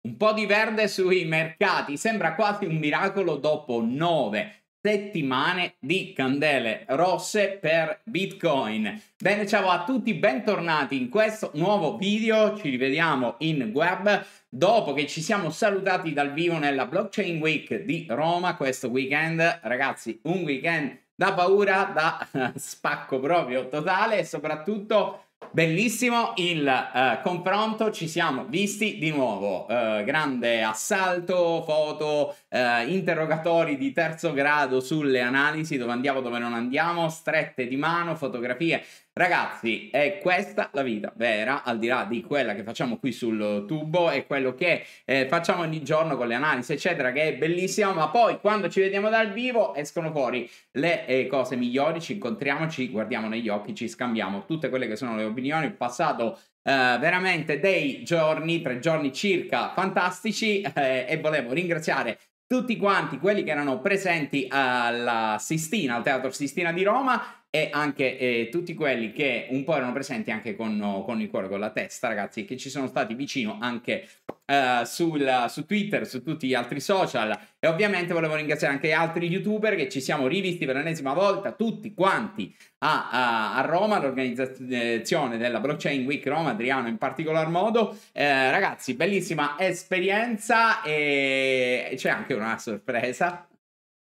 Un po' di verde sui mercati, sembra quasi un miracolo dopo nove settimane di candele rosse per Bitcoin. Bene, ciao a tutti, bentornati in questo nuovo video, ci rivediamo in web dopo che ci siamo salutati dal vivo nella Blockchain Week di Roma questo weekend. Ragazzi, un weekend da paura, da spacco proprio totale e soprattutto Bellissimo il eh, confronto, ci siamo visti di nuovo. Eh, grande assalto, foto, eh, interrogatori di terzo grado sulle analisi, dove andiamo, dove non andiamo, strette di mano, fotografie Ragazzi, è questa la vita vera, al di là di quella che facciamo qui sul tubo e quello che eh, facciamo ogni giorno con le analisi, eccetera, che è bellissima, ma poi quando ci vediamo dal vivo escono fuori le eh, cose migliori, ci incontriamo, ci guardiamo negli occhi, ci scambiamo tutte quelle che sono le opinioni, il passato Uh, veramente dei giorni, tre giorni circa fantastici eh, e volevo ringraziare tutti quanti quelli che erano presenti alla Sistina, al Teatro Sistina di Roma e anche eh, tutti quelli che un po' erano presenti anche con, con, il cuore, con la testa, ragazzi, che ci sono stati vicino anche eh, sul, su Twitter, su tutti gli altri social e ovviamente volevo ringraziare anche altri youtuber che ci siamo rivisti per l'ennesima volta, tutti quanti a, a, a Roma, l'organizzazione della Blockchain Week Roma, Adriano in particolar modo. Eh, ragazzi, bellissima esperienza e c'è anche una sorpresa.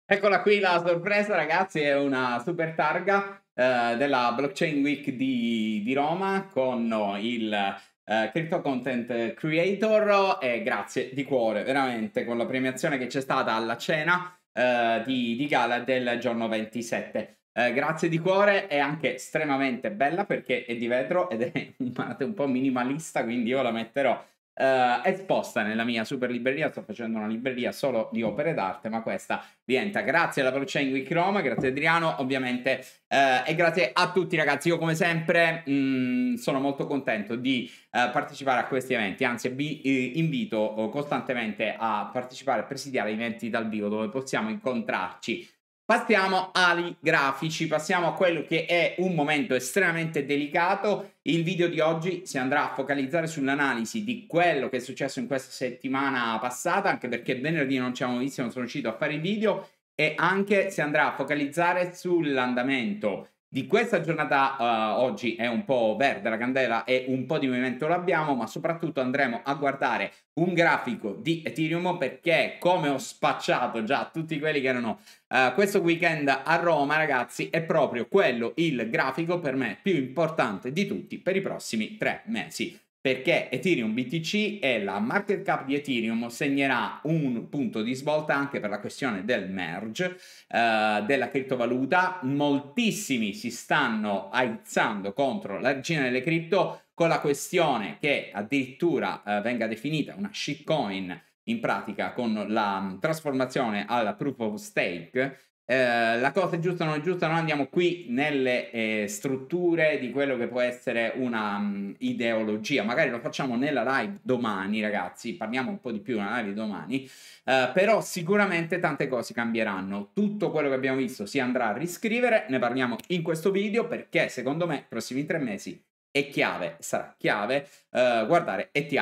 Eccola qui la sorpresa, ragazzi, è una super targa eh, della Blockchain Week di, di Roma con il eh, Crypto Content Creator e grazie di cuore veramente con la premiazione che c'è stata alla cena eh, di, di, gala del giorno 27. Eh, grazie di cuore, è anche estremamente bella perché è di vetro ed è un po' minimalista, quindi io la metterò Uh, esposta nella mia super libreria. Sto facendo una libreria solo di opere d'arte, ma questa diventa. Grazie alla Procengui Chroma, grazie Adriano, ovviamente, uh, e grazie a tutti ragazzi. Io come sempre mh, mm, sono molto contento di uh, partecipare a questi eventi, anzi vi eh, invito costantemente a partecipare e presidiare eventi dal vivo dove possiamo incontrarci Passiamo ai grafici, passiamo a quello che è un momento estremamente delicato. Il video di oggi si andrà a focalizzare sull'analisi di quello che è successo in questa settimana passata, anche perché venerdì non ci siamo visti, non sono riuscito a fare il video, e anche si andrà a focalizzare sull'andamento di questa giornata uh, oggi è un po' verde la candela e un po' di movimento l'abbiamo, ma soprattutto andremo a guardare un grafico di Ethereum perché come ho spacciato già tutti quelli che erano uh, questo weekend a Roma, ragazzi, è proprio quello il grafico per me più importante di tutti per i prossimi tre mesi perché Ethereum BTC e la market cap di Ethereum segnerà un punto di svolta anche per la questione del merge eh, della criptovaluta. Moltissimi si stanno aizzando contro la regina delle cripto con la questione che addirittura eh, venga definita una shitcoin in pratica con la mm, trasformazione alla proof of stake eh, la cosa è giusta o non è giusta, non andiamo qui nelle eh, strutture di quello che può essere una um, ideologia, magari lo facciamo nella live domani ragazzi, parliamo un po' di più nella live domani, eh, però sicuramente tante cose cambieranno, tutto quello che abbiamo visto si andrà a riscrivere, ne parliamo in questo video perché secondo me i prossimi tre mesi è chiave, sarà chiave eh, guardare ETH.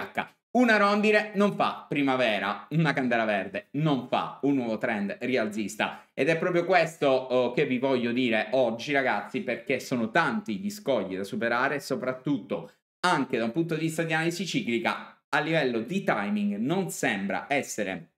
Una rondine non fa primavera, una candela verde non fa un nuovo trend rialzista ed è proprio questo oh, che vi voglio dire oggi ragazzi perché sono tanti gli scogli da superare soprattutto anche da un punto di vista di analisi ciclica a livello di timing non sembra essere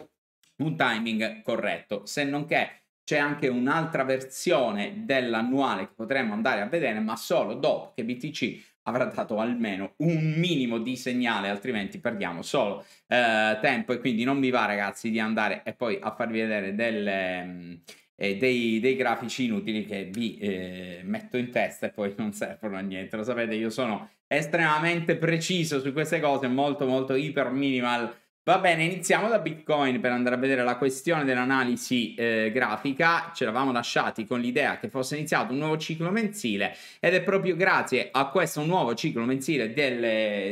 un timing corretto se non che c'è anche un'altra versione dell'annuale che potremmo andare a vedere ma solo dopo che BTC avrà dato almeno un minimo di segnale, altrimenti perdiamo solo eh, tempo e quindi non mi va ragazzi di andare e poi a farvi vedere delle, mm, eh, dei, dei, grafici inutili che vi eh, metto in testa e poi non servono a niente. Lo sapete, io sono estremamente preciso su queste cose, molto molto iper minimal Va bene, iniziamo da Bitcoin per andare a vedere la questione dell'analisi eh, grafica. Ce l'avamo lasciati con l'idea che fosse iniziato un nuovo ciclo mensile ed è proprio grazie a questo nuovo ciclo mensile del,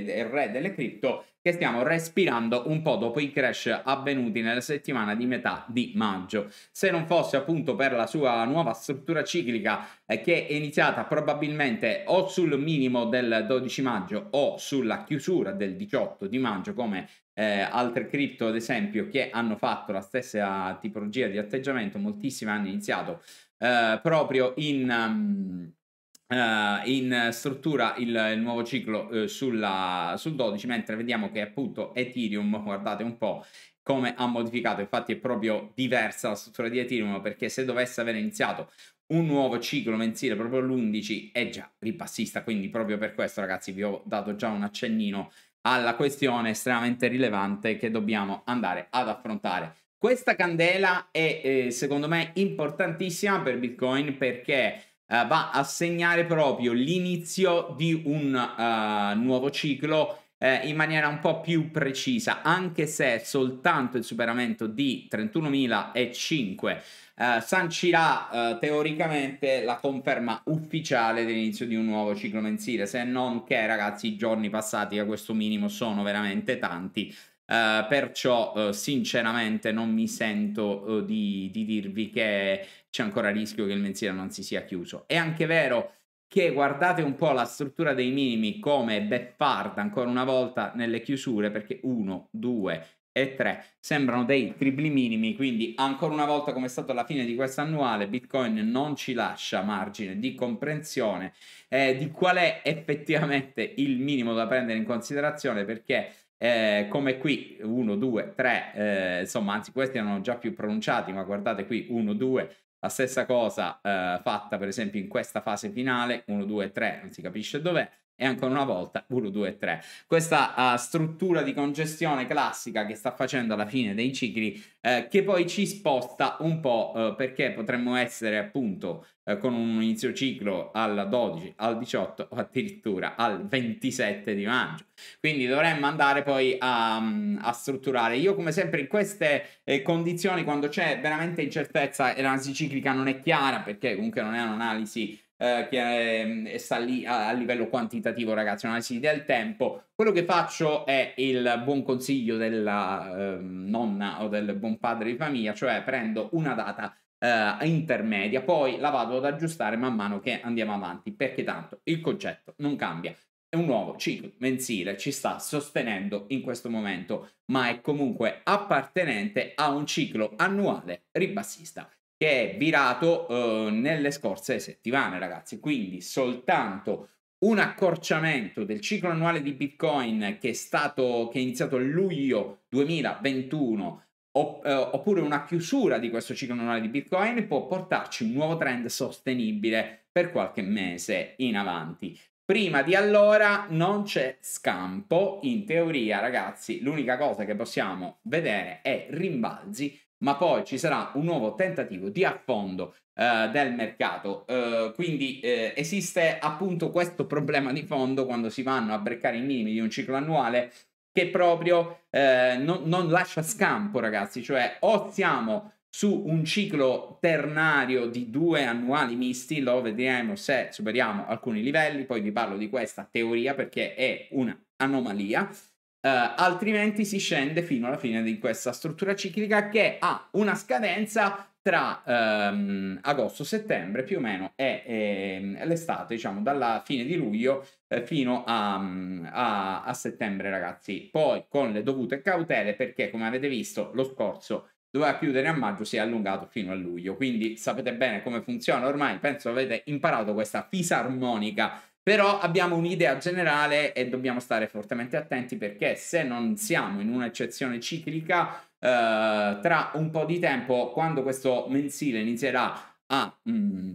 del re delle cripto che stiamo respirando un po' dopo i crash avvenuti nella settimana di metà di maggio. Se non fosse appunto per la sua nuova struttura ciclica eh, che è iniziata probabilmente o sul minimo del 12 maggio o sulla chiusura del 18 di maggio come eh, altre cripto ad esempio che hanno fatto la stessa tipologia di atteggiamento, moltissime hanno iniziato eh, proprio in... Um, Uh, in struttura il, il nuovo ciclo uh, sulla, sul 12 mentre vediamo che appunto Ethereum guardate un po' come ha modificato infatti è proprio diversa la struttura di Ethereum perché se dovesse aver iniziato un nuovo ciclo mensile proprio l'11 è già ribassista quindi proprio per questo ragazzi vi ho dato già un accennino alla questione estremamente rilevante che dobbiamo andare ad affrontare questa candela è eh, secondo me importantissima per Bitcoin perché uh, va a segnare proprio l'inizio di un uh, nuovo ciclo eh, in maniera un po' più precisa, anche se soltanto il superamento di 31.005 eh, sancirà eh, teoricamente la conferma ufficiale dell'inizio di un nuovo ciclo mensile, se non che ragazzi i giorni passati a questo minimo sono veramente tanti. Eh, perciò uh, sinceramente non mi sento uh, di, di, dirvi che c'è ancora rischio che il mensile non si sia chiuso. È anche vero che guardate un po' la struttura dei minimi come beffarda ancora una volta nelle chiusure perché 1, 2 e 3 sembrano dei tripli minimi, quindi ancora una volta come è stato alla fine di questo annuale Bitcoin non ci lascia margine di comprensione eh, di qual è effettivamente il minimo da prendere in considerazione perché eh, come qui 1, 2, 3, insomma, anzi questi erano già più pronunciati, ma guardate qui 1, 2, la stessa cosa eh, fatta per esempio in questa fase finale, 1, 2, 3, non si capisce dov'è, e ancora una volta 1, 2, 3. Questa uh, struttura di congestione classica che sta facendo la fine dei cicli eh, che poi ci sposta un po' eh, perché potremmo essere appunto eh, con un inizio ciclo al 12, al 18 o addirittura al 27 di maggio. Quindi dovremmo andare poi a, mm, a strutturare. Io come sempre in queste eh, condizioni quando c'è veramente incertezza e l'analisi ciclica non è chiara perché comunque non è un'analisi eh, che è, sta lì a, a, livello quantitativo, ragazzi, un'analisi del tempo. Quello che faccio è il buon consiglio della eh, nonna o del buon padre di famiglia, cioè prendo una data eh, intermedia, poi la vado ad aggiustare man mano che andiamo avanti, perché tanto il concetto non cambia È un nuovo ciclo mensile ci sta sostenendo in questo momento, ma è comunque appartenente a un ciclo annuale ribassista che è virato eh, nelle scorse settimane, ragazzi. Quindi soltanto un accorciamento del ciclo annuale di Bitcoin che è, stato, che è iniziato a luglio 2021 eh, oppure una chiusura di questo ciclo annuale di Bitcoin può portarci un nuovo trend sostenibile per qualche mese in avanti. Prima di allora non c'è scampo, in teoria ragazzi l'unica cosa che possiamo vedere è rimbalzi ma poi ci sarà un nuovo tentativo di affondo eh, del mercato. Eh, quindi eh, esiste appunto questo problema di fondo quando si vanno a breccare i minimi di un ciclo annuale che proprio eh, non, non lascia scampo, ragazzi. Cioè, o siamo su un ciclo ternario di due annuali misti, lo vedremo se superiamo alcuni livelli, poi vi parlo di questa teoria perché è un'anomalia Uh, altrimenti si scende fino alla fine di questa struttura ciclica che ha una scadenza tra ehm, agosto-settembre più o meno e, e ehm, l'estate, diciamo dalla fine di luglio eh, fino a, mm, a, a, settembre, ragazzi. Poi con le dovute cautele, perché come avete visto lo scorso doveva chiudere a maggio, si è allungato fino a luglio. Quindi sapete bene come funziona ormai, penso avete imparato questa fisarmonica però abbiamo un'idea generale e dobbiamo stare fortemente attenti perché se non siamo in un'eccezione ciclica, eh, tra un po' di tempo, quando questo mensile inizierà a mh, mm,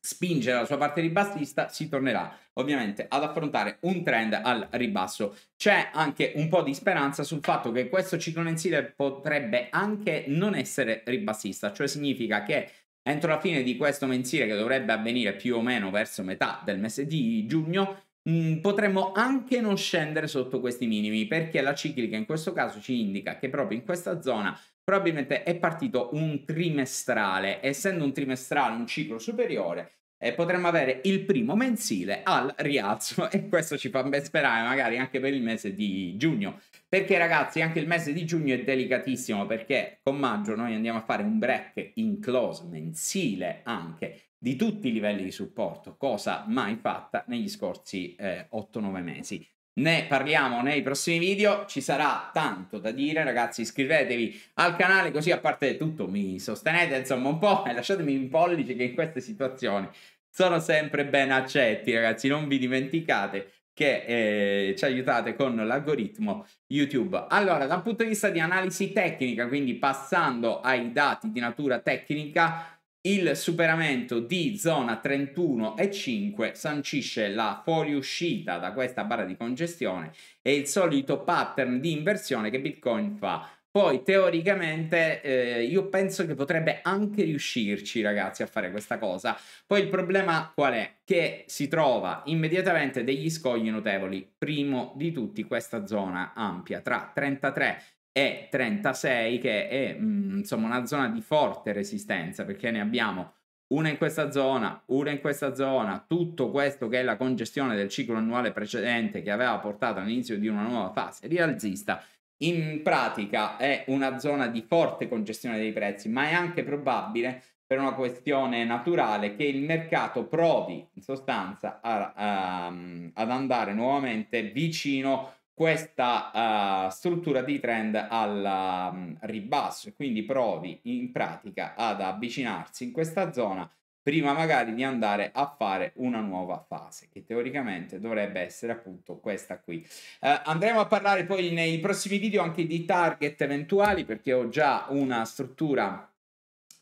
spingere la sua parte ribassista, si tornerà ovviamente ad affrontare un trend al ribasso. C'è anche un po' di speranza sul fatto che questo ciclo mensile potrebbe anche non essere ribassista, cioè significa che Entro la fine di questo mensile, che dovrebbe avvenire più o meno verso metà del mese di giugno, mm, potremmo anche non scendere sotto questi minimi, perché la ciclica in questo caso ci indica che proprio in questa zona probabilmente è partito un trimestrale. Essendo un trimestrale un ciclo superiore, eh, potremmo avere il primo mensile al rialzo e questo ci fa ben sperare magari anche per il mese di giugno. Perché ragazzi anche il mese di giugno è delicatissimo perché con maggio noi andiamo a fare un break in close mensile anche di tutti i livelli di supporto, cosa mai fatta negli scorsi eh, 8-9 mesi. Ne parliamo nei prossimi video, ci sarà tanto da dire ragazzi, iscrivetevi al canale così a parte tutto mi sostenete insomma un po' e lasciatemi un pollice che in queste situazioni sono sempre ben accetti ragazzi, non vi dimenticate che eh, ci aiutate con l'algoritmo YouTube. Allora, dal punto di vista di analisi tecnica, quindi passando ai dati di natura tecnica, il superamento di zona 31 e 5 sancisce la fuoriuscita da questa barra di congestione e il solito pattern di inversione che Bitcoin fa poi teoricamente eh, io penso che potrebbe anche riuscirci ragazzi a fare questa cosa. Poi il problema qual è? Che si trova immediatamente degli scogli notevoli. Primo di tutti questa zona ampia tra 33 e 36 che è mh, mm, insomma una zona di forte resistenza perché ne abbiamo una in questa zona, una in questa zona, tutto questo che è la congestione del ciclo annuale precedente che aveva portato all'inizio di una nuova fase rialzista in pratica è una zona di forte congestione dei prezzi, ma è anche probabile per una questione naturale che il mercato provi in sostanza a, a, ehm, ad andare nuovamente vicino questa uh, struttura di trend al um, ribasso e quindi provi in pratica ad avvicinarsi in questa zona prima magari di andare a fare una nuova fase, che teoricamente dovrebbe essere appunto questa qui. Eh, andremo a parlare poi nei prossimi video anche di target eventuali, perché ho già una struttura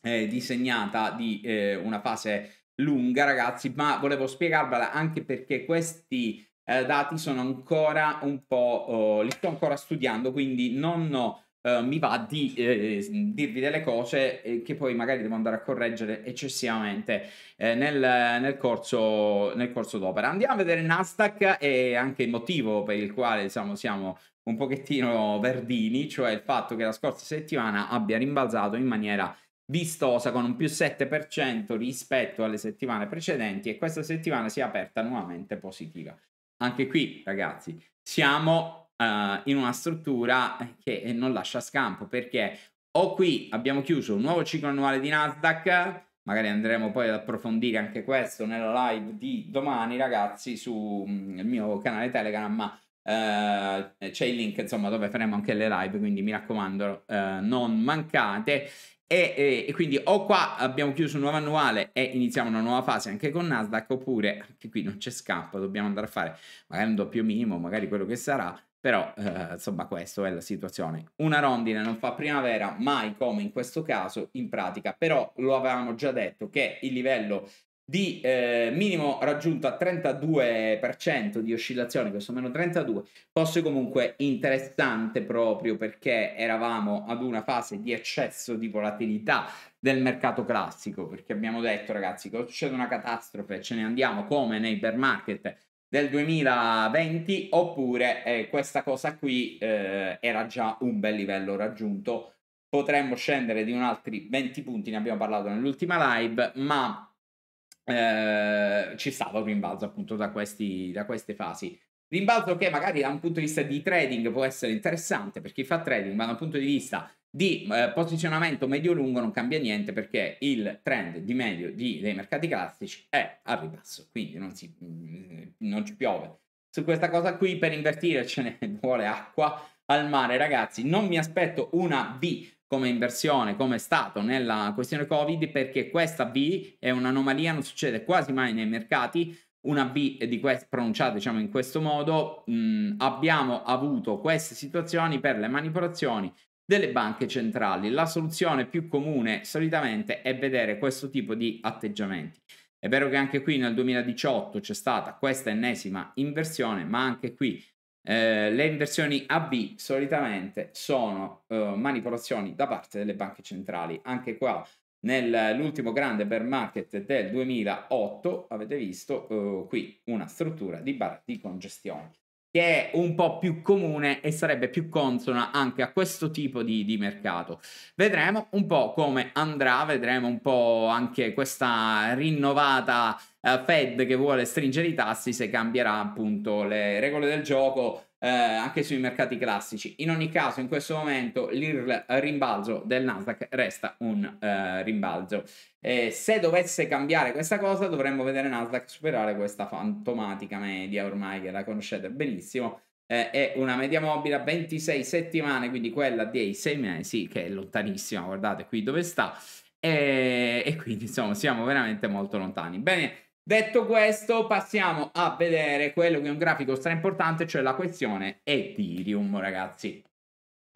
eh, disegnata di eh, una fase lunga, ragazzi, ma volevo spiegarvela anche perché questi eh, dati sono ancora un po', oh, li sto ancora studiando, quindi non ho Uh, mi va di eh, dirvi delle cose eh, che poi magari devo andare a correggere eccessivamente eh, nel, nel, corso, nel, corso, d'opera. Andiamo a vedere Nasdaq e anche il motivo per il quale diciamo, siamo un pochettino verdini, cioè il fatto che la scorsa settimana abbia rimbalzato in maniera vistosa con un più 7% rispetto alle settimane precedenti e questa settimana si è aperta nuovamente positiva. Anche qui, ragazzi, siamo uh, in una struttura eh, che eh, non lascia scampo perché o qui abbiamo chiuso un nuovo ciclo annuale di Nasdaq, magari andremo poi ad approfondire anche questo nella live di domani ragazzi sul mm, mio canale Telegram, ma uh, c'è il link insomma dove faremo anche le live, quindi mi raccomando uh, non mancate. E, e, e, quindi o qua abbiamo chiuso un nuovo annuale e iniziamo una nuova fase anche con Nasdaq, oppure anche qui non c'è scampo, dobbiamo andare a fare magari un doppio minimo, magari quello che sarà, però, eh, insomma, questa è la situazione. Una rondine non fa primavera mai come in questo caso, in pratica. Però lo avevamo già detto che il livello di eh, minimo raggiunto a 32% di oscillazione, questo meno 32, fosse comunque interessante proprio perché eravamo ad una fase di eccesso di volatilità del mercato classico, perché abbiamo detto ragazzi, quando succede una catastrofe, ce ne andiamo come nei bear market del 2020 oppure eh, questa cosa qui eh, era già un bel livello raggiunto. Potremmo scendere di un altri 20 punti, ne abbiamo parlato nell'ultima live, ma eh, ci stava un rimbalzo appunto da, questi, da queste fasi. Rimbalzo che magari da un punto di vista di trading può essere interessante per chi fa trading, ma da un punto di vista di eh, posizionamento medio-lungo non cambia niente perché il trend di medio di, dei mercati classici è al ribasso, quindi non si, non ci piove. Su questa cosa qui per invertire ce ne vuole acqua al mare, ragazzi. Non mi aspetto una V come inversione, come è stato nella questione Covid, perché questa V è un'anomalia, non succede quasi mai nei mercati. Una V di quest- pronunciata diciamo in questo modo, mh, mm, abbiamo avuto queste situazioni per le manipolazioni delle banche centrali. La soluzione più comune solitamente è vedere questo tipo di atteggiamenti. È vero che anche qui nel 2018 c'è stata questa ennesima inversione, ma anche qui eh, le inversioni AB solitamente sono eh, manipolazioni da parte delle banche centrali. Anche qua nell'ultimo grande bear market del 2008 avete visto eh, qui una struttura di barra di congestione che è un po' più comune e sarebbe più consona anche a questo tipo di, di, mercato. Vedremo un po' come andrà, vedremo un po' anche questa rinnovata eh, Fed che vuole stringere i tassi se cambierà appunto le regole del gioco eh, anche sui mercati classici. In ogni caso, in questo momento il rimbalzo del Nasdaq resta un eh, rimbalzo. Eh, se dovesse cambiare questa cosa, dovremmo vedere Nasdaq superare questa fantomatica media ormai che la conoscete benissimo. Eh, è una media mobile a 26 settimane, quindi quella dei 6 mesi, che è lontanissima, guardate qui dove sta. E, e quindi insomma siamo veramente molto lontani. Bene, Detto questo, passiamo a vedere quello che è un grafico stra importante, cioè la questione Ethereum, ragazzi.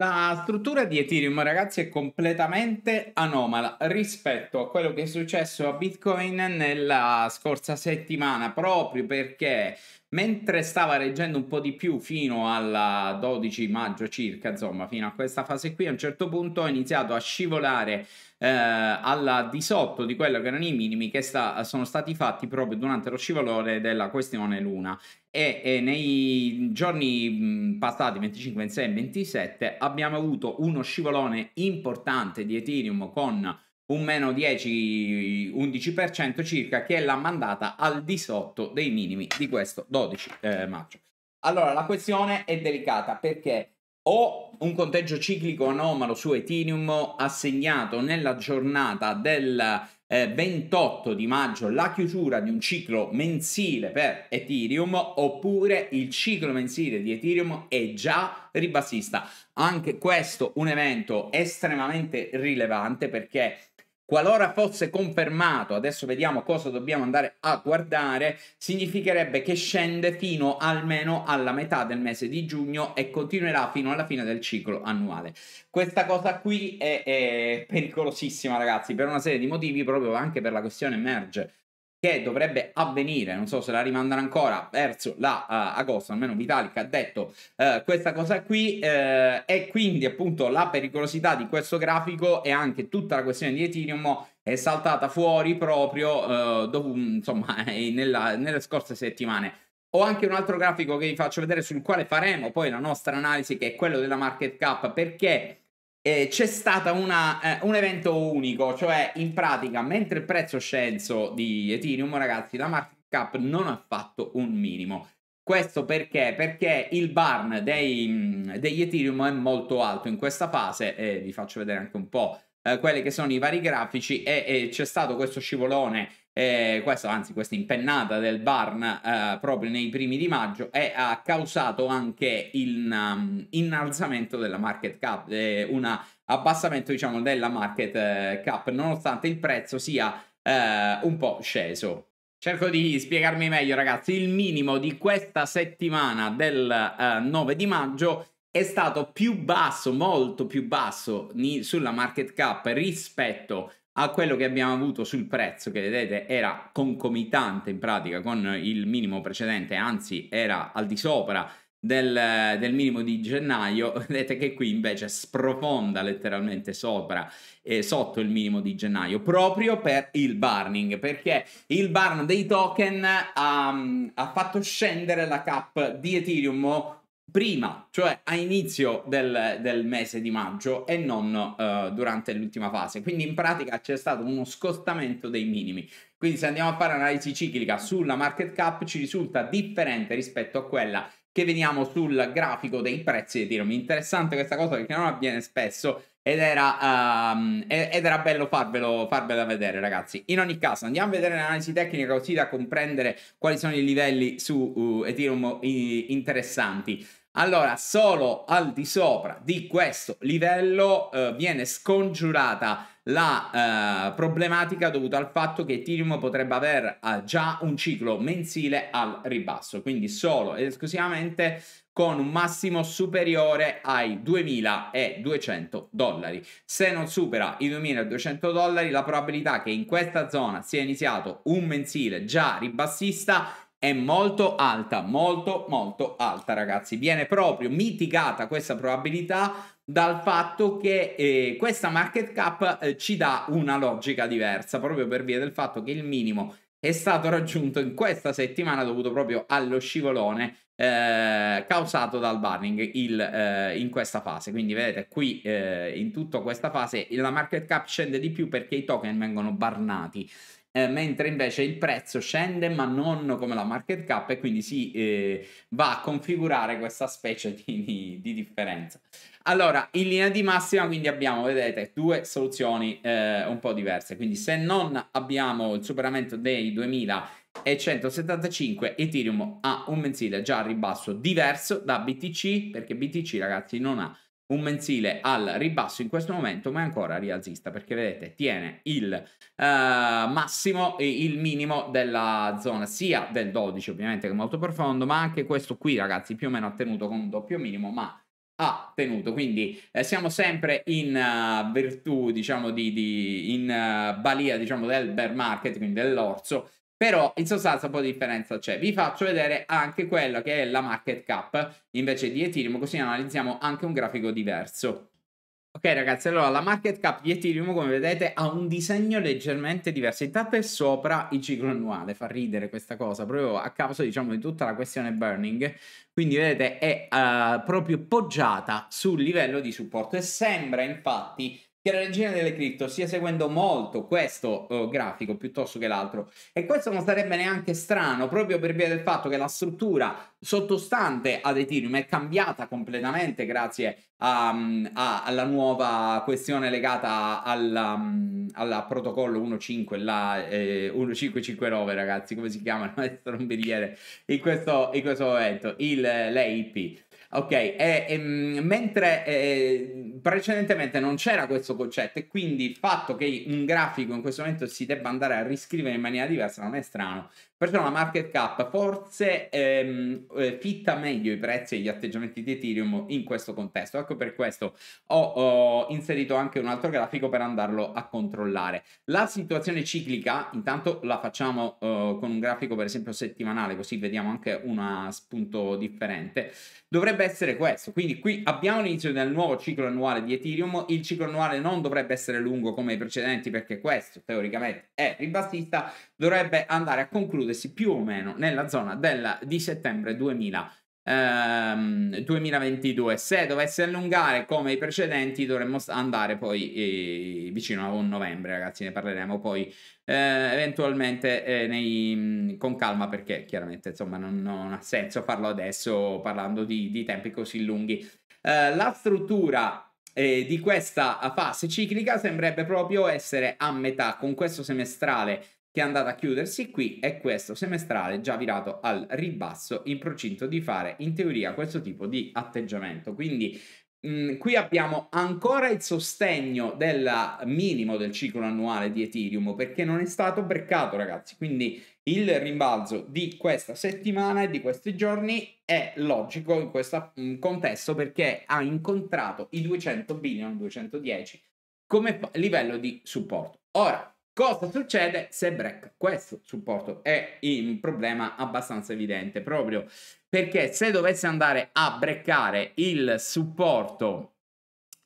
La struttura di Ethereum, ragazzi, è completamente anomala rispetto a quello che è successo a Bitcoin nella scorsa settimana, proprio perché mentre stava reggendo un po' di più fino al 12 maggio circa, insomma, fino a questa fase qui, a un certo punto ha iniziato a scivolare eh, alla di sotto di quello che erano i minimi che sta, sono stati fatti proprio durante lo scivolore della questione Luna. E, e nei giorni passati 25, 26 27 abbiamo avuto uno scivolone importante di Ethereum con un meno 10-11% circa che l'ha mandata al di sotto dei minimi di questo 12 eh, maggio. Allora la questione è delicata perché o un conteggio ciclico anomalo su Ethereum ha segnato nella giornata del eh, 28 di maggio la chiusura di un ciclo mensile per Ethereum oppure il ciclo mensile di Ethereum è già ribassista. Anche questo un evento estremamente rilevante perché Qualora fosse confermato, adesso vediamo cosa dobbiamo andare a guardare, significherebbe che scende fino almeno alla metà del mese di giugno e continuerà fino alla fine del ciclo annuale. Questa cosa qui è, è pericolosissima ragazzi per una serie di motivi proprio anche per la questione merge che dovrebbe avvenire, non so se la rimandano ancora verso la uh, agosto, almeno Vitalik ha detto uh, questa cosa qui uh, e quindi appunto la pericolosità di questo grafico e anche tutta la questione di Ethereum è saltata fuori proprio dopo, insomma, nella, nelle scorse settimane. Ho anche un altro grafico che vi faccio vedere sul quale faremo poi la nostra analisi che è quello della market cap perché eh, c'è stato eh, un evento unico, cioè in pratica mentre il prezzo sceso di Ethereum, ragazzi, la market cap non ha fatto un minimo. Questo perché? Perché il barn dei, degli Ethereum è molto alto in questa fase e vi faccio vedere anche un po' eh, quelli che sono i vari grafici e, e c'è stato questo scivolone eh, questo, anzi questa impennata del Barn eh, proprio nei primi di maggio è, ha causato anche il um, innalzamento della market cap, eh, un abbassamento diciamo della market eh, cap nonostante il prezzo sia eh, un po' sceso. Cerco di spiegarmi meglio ragazzi, il minimo di questa settimana del 9 eh, di maggio è stato più basso, molto più basso sulla market cap rispetto a a quello che abbiamo avuto sul prezzo che vedete era concomitante in pratica con il minimo precedente anzi era al di sopra del, del, minimo di gennaio vedete che qui invece sprofonda letteralmente sopra eh, sotto il minimo di gennaio proprio per il burning perché il burn dei token ha, ha fatto scendere la cap di Ethereum prima, cioè a inizio del, del mese di maggio e non uh, durante l'ultima fase. Quindi in pratica c'è stato uno scostamento dei minimi. Quindi se andiamo a fare un'analisi ciclica sulla market cap ci risulta differente rispetto a quella che vediamo sul grafico dei prezzi di Ethereum. Interessante questa cosa perché non avviene spesso ed era, um, ed era, bello farvelo, farvelo vedere ragazzi in ogni caso andiamo a vedere l'analisi tecnica così da comprendere quali sono i livelli su uh, Ethereum eh, interessanti allora, solo al di sopra di questo livello eh, viene scongiurata la eh, problematica dovuta al fatto che Ethereum potrebbe aver eh, già un ciclo mensile al ribasso, quindi solo ed esclusivamente con un massimo superiore ai 2200 dollari. Se non supera i 2200 dollari, la probabilità che in questa zona sia iniziato un mensile già ribassista è molto alta, molto molto alta ragazzi, viene proprio mitigata questa probabilità dal fatto che eh, questa market cap eh, ci dà una logica diversa, proprio per via del fatto che il minimo è stato raggiunto in questa settimana dovuto proprio allo scivolone eh, causato dal banning il, eh, in questa fase. Quindi vedete qui eh, in tutta questa fase la market cap scende di più perché i token vengono barnati eh, mentre invece il prezzo scende ma non come la market cap e quindi si eh, va a configurare questa specie di, di, di, differenza. Allora, in linea di massima quindi abbiamo, vedete, due soluzioni eh, un po' diverse, quindi se non abbiamo il superamento dei 2000 e 175 Ethereum ha un mensile già a ribasso diverso da BTC perché BTC ragazzi non ha un mensile al ribasso in questo momento, ma è ancora rialzista perché vedete tiene il eh, massimo e il minimo della zona sia del 12 ovviamente che molto profondo, ma anche questo qui ragazzi più o meno ha tenuto con un doppio minimo, ma ha tenuto quindi eh, siamo sempre in uh, virtù diciamo di, di in uh, balia diciamo del bear market quindi dell'orso però in sostanza un po' di differenza c'è. Vi faccio vedere anche quella che è la market cap invece di Ethereum, così analizziamo anche un grafico diverso. Ok ragazzi, allora la market cap di Ethereum come vedete ha un disegno leggermente diverso, in tappa è sopra il ciclo annuale, fa ridere questa cosa proprio a causa diciamo di tutta la questione burning, quindi vedete è uh, proprio poggiata sul livello di supporto e sembra infatti che la regina delle cripto stia seguendo molto questo uh, grafico piuttosto che l'altro. E questo non sarebbe neanche strano, proprio per via del fatto che la struttura sottostante ad Ethereum è cambiata completamente grazie a, mm, a, alla nuova questione legata al mm, protocollo 1.5, la, eh, 1.559 ragazzi, come si chiama il maestro rombiere in questo, in questo momento, il, eh, l'EIP. Ok, e, e ehm, mentre eh, precedentemente non c'era questo concetto e quindi il fatto che un grafico in questo momento si debba andare a riscrivere in maniera diversa non è strano, Perciò la market cap forse ehm, eh, fitta meglio i prezzi e gli atteggiamenti di Ethereum in questo contesto. Ecco per questo ho, ho, inserito anche un altro grafico per andarlo a controllare. La situazione ciclica, intanto la facciamo eh, con un grafico per esempio settimanale, così vediamo anche uno spunto differente. Dovrebbe essere questo, quindi qui abbiamo l'inizio del nuovo ciclo annuale di Ethereum. Il ciclo annuale non dovrebbe essere lungo come i precedenti perché questo teoricamente è ribassista, dovrebbe andare a concludere concludesi più o meno nella zona del, di settembre 2000, ehm, 2022. Se dovesse allungare come i precedenti, dovremmo andare poi eh, vicino a un novembre, ragazzi, ne parleremo poi eh, eventualmente eh, nei, con calma perché chiaramente insomma non, non, ha senso farlo adesso parlando di, di tempi così lunghi. Eh, la struttura eh, di questa fase ciclica sembrerebbe proprio essere a metà con questo semestrale che è andata a chiudersi qui e questo semestrale già virato al ribasso in procinto di fare in teoria questo tipo di atteggiamento. Quindi Mm, qui abbiamo ancora il sostegno del minimo del ciclo annuale di Ethereum perché non è stato breccato, ragazzi. Quindi il rimbalzo di questa settimana e di questi giorni è logico in questo mm, contesto perché ha incontrato i 200 billion 210 come livello di supporto. Ora Cosa succede se break questo supporto? È un problema abbastanza evidente proprio perché se dovesse andare a breccare il supporto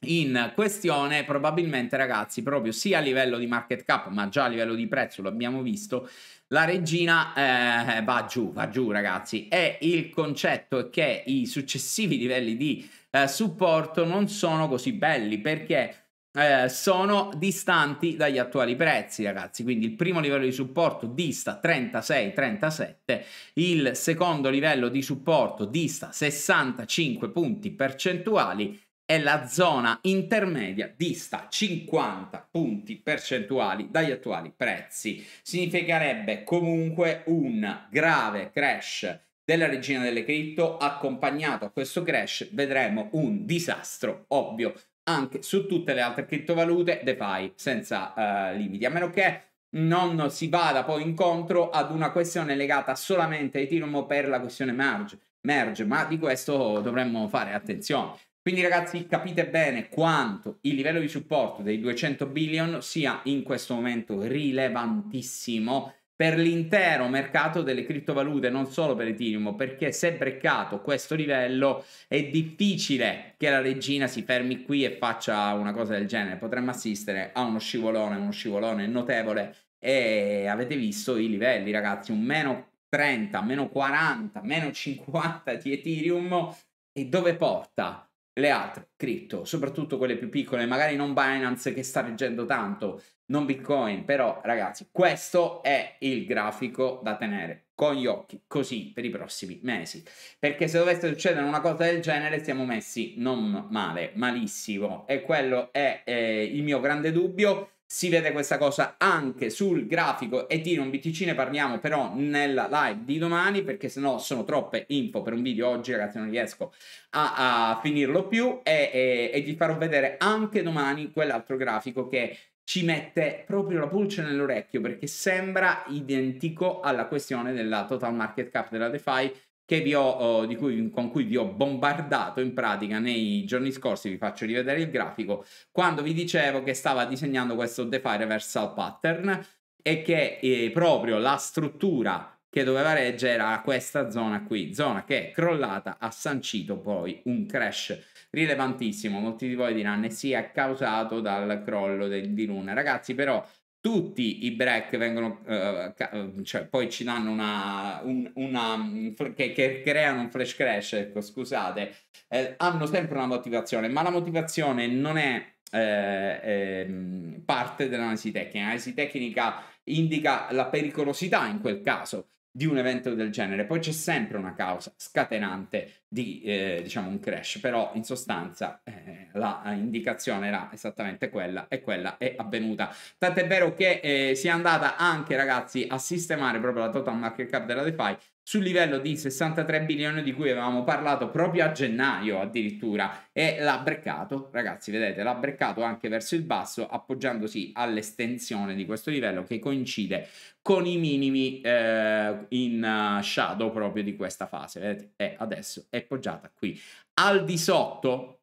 in questione probabilmente ragazzi proprio sia a livello di market cap ma già a livello di prezzo l'abbiamo visto la regina eh, va giù va giù ragazzi e il concetto è che i successivi livelli di eh, supporto non sono così belli perché eh, sono distanti dagli attuali prezzi, ragazzi. Quindi il primo livello di supporto dista 36-37, il secondo livello di supporto dista 65 punti percentuali e la zona intermedia dista 50 punti percentuali dagli attuali prezzi. Significherebbe comunque un grave crash della regina delle cripto accompagnato a questo crash vedremo un disastro ovvio anche su tutte le altre criptovalute DeFi senza eh, limiti, a meno che non si vada poi incontro ad una questione legata solamente a Ethereum per la questione merge, merge, ma di questo dovremmo fare attenzione. Quindi ragazzi capite bene quanto il livello di supporto dei 200 billion sia in questo momento rilevantissimo per l'intero mercato delle criptovalute, non solo per Ethereum, perché se breccato questo livello è difficile che la regina si fermi qui e faccia una cosa del genere. Potremmo assistere a uno scivolone, uno scivolone notevole e avete visto i livelli, ragazzi, un meno 30, meno 40, meno 50 di Ethereum e dove porta? le altre cripto, soprattutto quelle più piccole, magari non Binance che sta reggendo tanto, non Bitcoin, però ragazzi, questo è il grafico da tenere con gli occhi così per i prossimi mesi, perché se dovesse succedere una cosa del genere siamo messi non male, malissimo e quello è eh, il mio grande dubbio si vede questa cosa anche sul grafico e non BTC ne parliamo però nella live di domani perché sennò sono troppe info per un video oggi ragazzi non riesco a, a finirlo più e, e, e vi farò vedere anche domani quell'altro grafico che ci mette proprio la pulce nell'orecchio perché sembra identico alla questione della total market cap della DeFi che ho, eh, cui, con cui vi ho bombardato in pratica nei giorni scorsi, vi faccio rivedere il grafico, quando vi dicevo che stava disegnando questo DeFi Reversal Pattern e che eh, proprio la struttura che doveva reggere era questa zona qui, zona che è crollata, ha sancito poi un crash rilevantissimo, molti di voi diranno eh sì è causato dal crollo del, di Luna, ragazzi però tutti i break vengono, uh, cioè poi ci danno una, un, una che, che, creano un flash crash, ecco, scusate, eh, hanno sempre una motivazione, ma la motivazione non è eh, eh, parte dell'analisi tecnica. L'analisi tecnica indica la pericolosità in quel caso, di un evento del genere. Poi c'è sempre una causa scatenante di, eh, diciamo, un crash, però in sostanza eh, la indicazione era esattamente quella e quella è avvenuta. Tant'è vero che eh, si è andata anche, ragazzi, a sistemare proprio la total market cap della DeFi sul livello di 63 milioni di cui avevamo parlato proprio a gennaio addirittura e l'ha breccato, ragazzi vedete, l'ha breccato anche verso il basso appoggiandosi all'estensione di questo livello che coincide con i minimi eh, in eh, shadow proprio di questa fase, vedete, e adesso è appoggiata qui. Al di sotto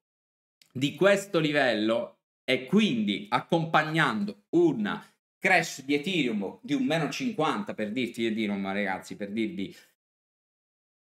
di questo livello e quindi accompagnando una crash di Ethereum di un meno 50 per dirti Ethereum ragazzi per dirvi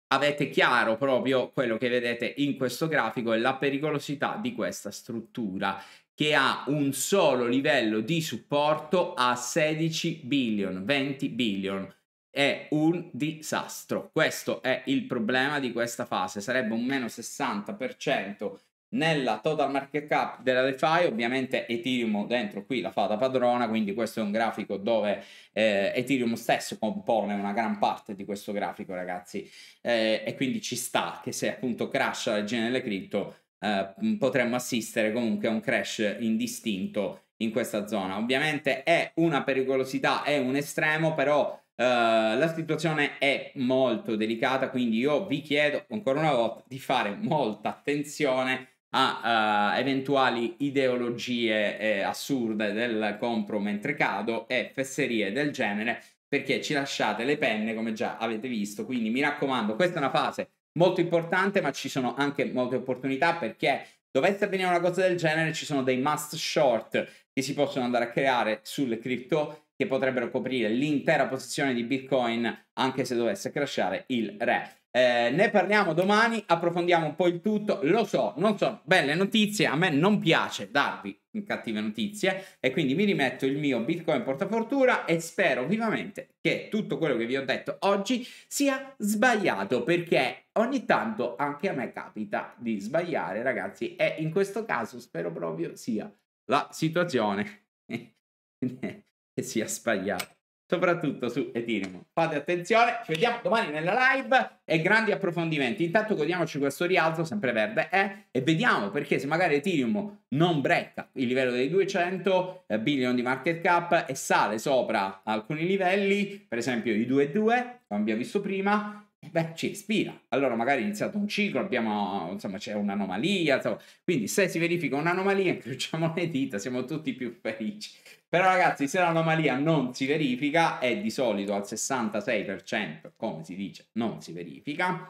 avete chiaro proprio quello che vedete in questo grafico e la pericolosità di questa struttura che ha un solo livello di supporto a 16 billion 20 billion è un disastro questo è il problema di questa fase sarebbe un meno 60% nella total market cap della DeFi ovviamente Ethereum dentro qui la fa da padrona quindi questo è un grafico dove eh, Ethereum stesso compone una gran parte di questo grafico ragazzi eh, e quindi ci sta che se appunto crash la regina delle cripto eh, potremmo assistere comunque a un crash indistinto in questa zona ovviamente è una pericolosità è un estremo però Uh, la situazione è molto delicata, quindi io vi chiedo ancora una volta di fare molta attenzione a uh, eventuali ideologie eh, assurde del compro mentre cado e fesserie del genere perché ci lasciate le penne come già avete visto quindi mi raccomando questa è una fase molto importante ma ci sono anche molte opportunità perché dovesse avvenire una cosa del genere ci sono dei must short che si possono andare a creare sulle cripto che potrebbero coprire l'intera posizione di bitcoin anche se dovesse crashare il re eh, ne parliamo domani, approfondiamo un po' il tutto. Lo so, non sono belle notizie, a me non piace darvi cattive notizie e quindi mi rimetto il mio Bitcoin portafortuna e spero vivamente che tutto quello che vi ho detto oggi sia sbagliato perché ogni tanto anche a me capita di sbagliare, ragazzi, e in questo caso spero proprio sia la situazione che sia sbagliata soprattutto su Ethereum. Fate attenzione, ci vediamo domani nella live e grandi approfondimenti. Intanto godiamoci questo rialzo, sempre verde eh? e vediamo perché se magari Ethereum non brecca il livello dei 200 eh, billion di market cap e sale sopra alcuni livelli, per esempio i 2,2, come abbiamo visto prima, beh, ci ispira. Allora magari è iniziato un ciclo, abbiamo, insomma, c'è un'anomalia. Insomma. Quindi se si verifica un'anomalia, incrociamo le dita, siamo tutti più felici. Però ragazzi, se l'anomalia non si verifica, è di solito al 66%, come si dice, non si verifica.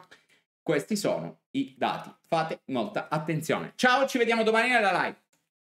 Questi sono i dati. Fate molta attenzione. Ciao, ci vediamo domani nella live.